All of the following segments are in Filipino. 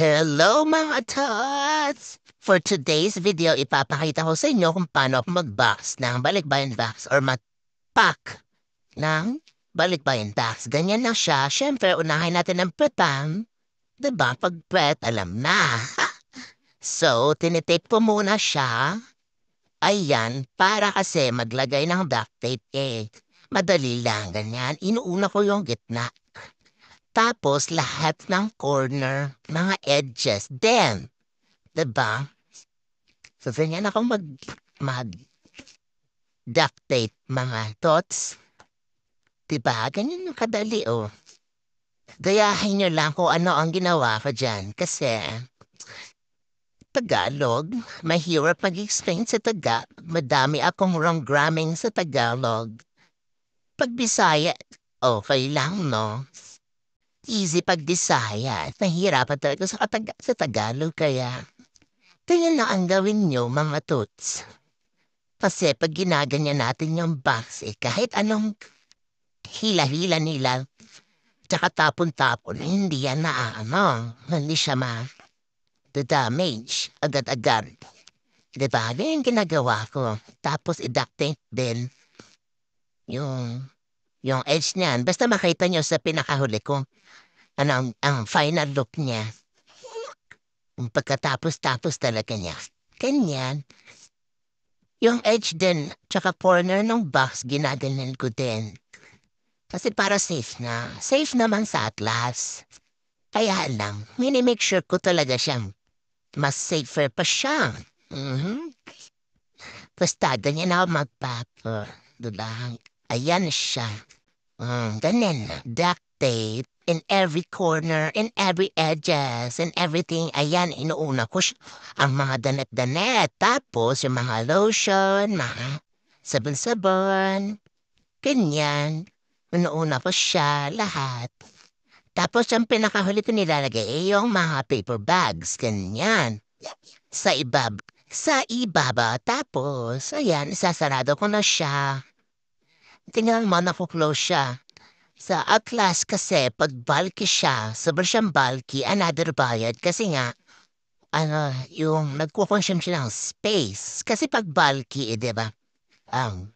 Hello mga tots! For today's video, ipapakita ko sa inyo kung paano mag-box ng balikbayan box or mag-pack ng balikbayan box. Ganyan lang siya. Siyempre, unahin natin ang prepan. Diba? Pag pret, alam na. so, tinitape ko muna siya. Ayan, para kasi maglagay ng duct tape eh. Madali lang, ganyan. Inuuna ko yung gitna. Tapos lahat ng corner, mga edges Then, 'Di ba? So ganyan ako mag mag duct tape mga tots. 'Di ba? Ganyan yung kadali oh. Gayahin nyo lang kung ano ang ginawa ko dyan kasi Tagalog, mahirap mag-explain sa Taga. Madami akong wrong gramming sa Tagalog. Pag Bisaya, okay lang, no? easy pag-Bisaya at nahihirapan talaga sa, Katag- sa Tagalog kaya Kaya na ang gawin nyo, Mama Toots. Kasi pag ginaganyan natin yung box, eh, kahit anong hila-hila nila, tsaka tapon-tapon, hindi yan na ano, hindi siya ma the damage agad-agad. Diba? Yun yung ginagawa ko. Tapos i-duct din yung yung edge niyan, basta makita niyo sa pinakahuli ko, ano, ang, ang final look niya. Ang pagkatapos-tapos talaga niya. Ganyan. Yung edge din, tsaka corner ng box, ginaganan ko din. Kasi para safe na. Safe naman sa Atlas. Kaya lang, minimake sure ko talaga siyang mas safer pa siya. Mm-hmm. Basta ganyan ako magpapa. Diba? Dulang. Ayan siya. Mm, ganun. Duct tape in every corner, in every edges, in everything. Ayan, inuuna ko siya. ang mga danet-danet. Tapos yung mga lotion, mga sabon-sabon. Ganyan. Inuuna ko siya lahat. Tapos yung pinakahuli ko nilalagay ay eh, yung mga paper bags. Ganyan. Sa ibab. Sa ibaba. Tapos, ayan, isasarado ko na siya. Tingnan mo, nafo-flow siya. Sa Atlas kasi, pag bulky siya, sobrang siyang bulky, another bayad. Kasi nga, ano, yung nagkukonsume siya ng space. Kasi pag bulky, eh, di ba? Um,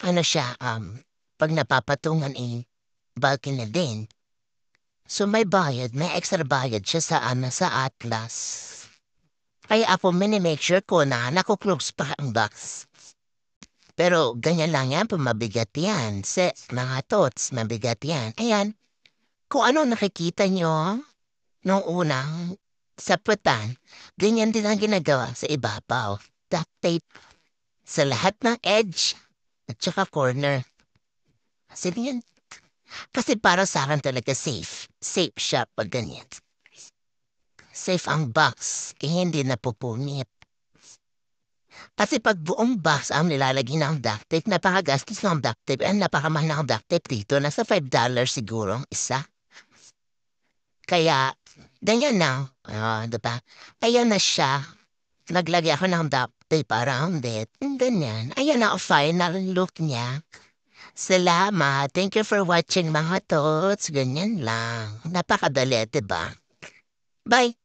ano siya, um, pag napapatungan, eh, bulky na din. So may bayad, may extra bayad siya sa, ano, sa Atlas. Kaya ako mini-make sure ko na nakuklose pa ang box. Pero ganyan lang yan, pag mabigat yan. Sis, mga tots, mabigat yan. Ayan, kung ano nakikita nyo nung unang sapatan, ganyan din ang ginagawa sa ibabaw. Duct tape sa lahat ng edge at saka corner. Kasi ganyan. Kasi para sa akin talaga safe. Safe shop pag ganyan. Safe ang box, kaya hindi napupunit. Kasi pag buong box ang nilalagay ng duct tape, napakagastos ng duct tape and napakamahal ng duct tape dito. Nasa $5 siguro ang isa. Kaya, ganyan na. Uh, diba? Ayan na siya. Naglagay ako ng duct tape around it. Ganyan. Ayan na oh, final look niya. Salamat. Thank you for watching mga tots. Ganyan lang. Napakadali, diba? Bye!